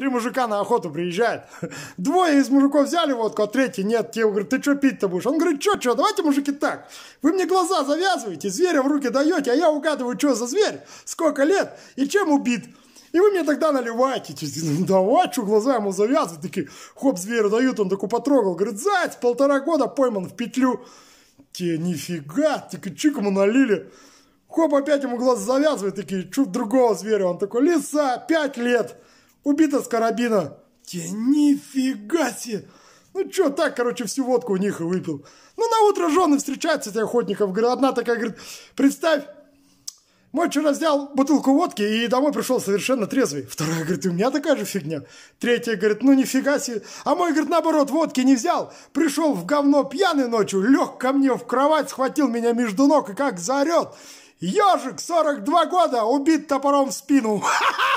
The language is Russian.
Три мужика на охоту приезжают. Двое из мужиков взяли водку, а третий нет. Те говорят, ты что пить-то будешь? Он говорит, что, что, давайте, мужики, так. Вы мне глаза завязываете, зверя в руки даете, а я угадываю, что за зверь, сколько лет и чем убит. И вы мне тогда наливаете. Давай, что глаза ему завязывать, Такие, хоп, зверю дают, он такой потрогал. Говорит, заяц, полтора года пойман в петлю. Те, нифига, так чик ему налили. Хоп, опять ему глаз завязывает, такие, чуть другого зверя. Он такой, лиса, пять лет убита с карабина. Те нифига себе! Ну чё, так, короче, всю водку у них и выпил. Ну, на утро жены встречаются, этих охотников. Говорит, одна такая говорит, представь, мой вчера взял бутылку водки и домой пришел совершенно трезвый. Вторая говорит, у меня такая же фигня. Третья говорит, ну нифига себе. А мой, говорит, наоборот, водки не взял. Пришел в говно пьяный ночью, лег ко мне в кровать, схватил меня между ног и как заорет. Ежик, 42 года, убит топором в спину. Ха-ха!